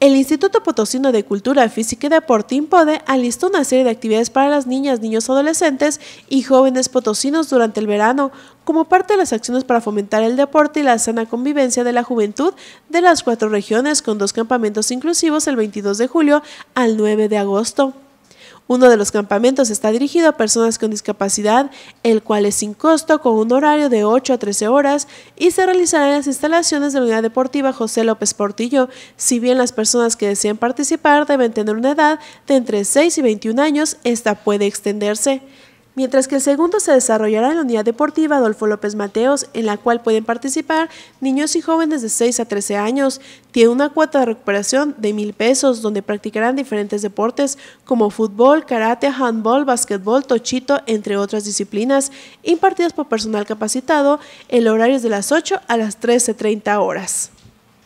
El Instituto Potosino de Cultura Física y Deporte IMPODE alistó una serie de actividades para las niñas, niños, adolescentes y jóvenes potosinos durante el verano, como parte de las acciones para fomentar el deporte y la sana convivencia de la juventud de las cuatro regiones, con dos campamentos inclusivos el 22 de julio al 9 de agosto. Uno de los campamentos está dirigido a personas con discapacidad, el cual es sin costo con un horario de 8 a 13 horas y se realizará en las instalaciones de la Unidad Deportiva José López Portillo, si bien las personas que desean participar deben tener una edad de entre 6 y 21 años, esta puede extenderse mientras que el segundo se desarrollará en la Unidad Deportiva Adolfo López Mateos, en la cual pueden participar niños y jóvenes de 6 a 13 años. Tiene una cuota de recuperación de mil pesos, donde practicarán diferentes deportes como fútbol, karate, handball, básquetbol, tochito, entre otras disciplinas, impartidas por personal capacitado en horarios de las 8 a las 13.30 horas.